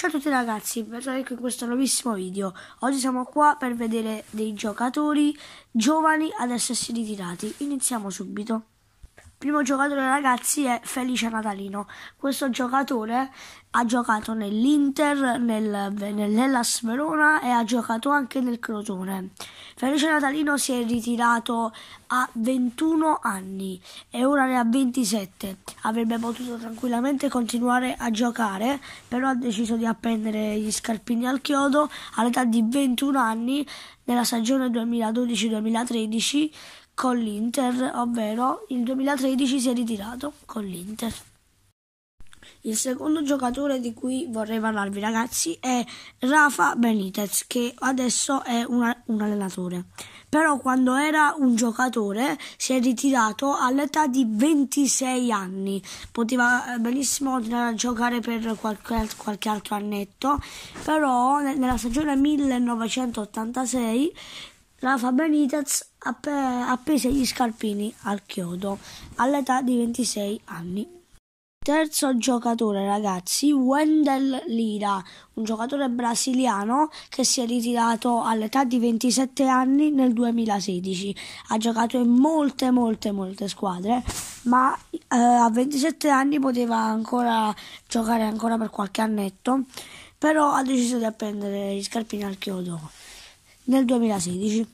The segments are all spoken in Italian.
Ciao a tutti ragazzi, benvenuti in questo nuovissimo video. Oggi siamo qua per vedere dei giocatori giovani ad essersi ritirati. Iniziamo subito primo giocatore ragazzi è Felice Natalino. Questo giocatore ha giocato nell'Inter, nel, nell'Ellas Verona e ha giocato anche nel Crotone. Felice Natalino si è ritirato a 21 anni e ora ne ha 27. Avrebbe potuto tranquillamente continuare a giocare, però ha deciso di appendere gli scarpini al chiodo all'età di 21 anni nella stagione 2012-2013 con l'Inter, ovvero il 2013 si è ritirato con l'Inter. Il secondo giocatore di cui vorrei parlarvi ragazzi è Rafa Benitez che adesso è una, un allenatore. Però quando era un giocatore si è ritirato all'età di 26 anni. Poteva eh, benissimo a giocare per qualche, qualche altro annetto, però nella stagione 1986 Rafa Benitez app- appese gli scarpini al chiodo all'età di 26 anni. Terzo giocatore, ragazzi, Wendell Lira, un giocatore brasiliano che si è ritirato all'età di 27 anni nel 2016. Ha giocato in molte, molte, molte squadre, ma eh, a 27 anni poteva ancora giocare ancora per qualche annetto, però ha deciso di appendere gli scarpini al chiodo nel 2016.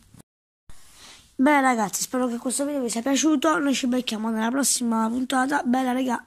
Beh ragazzi, spero che questo video vi sia piaciuto, noi ci becchiamo nella prossima puntata, bella regà!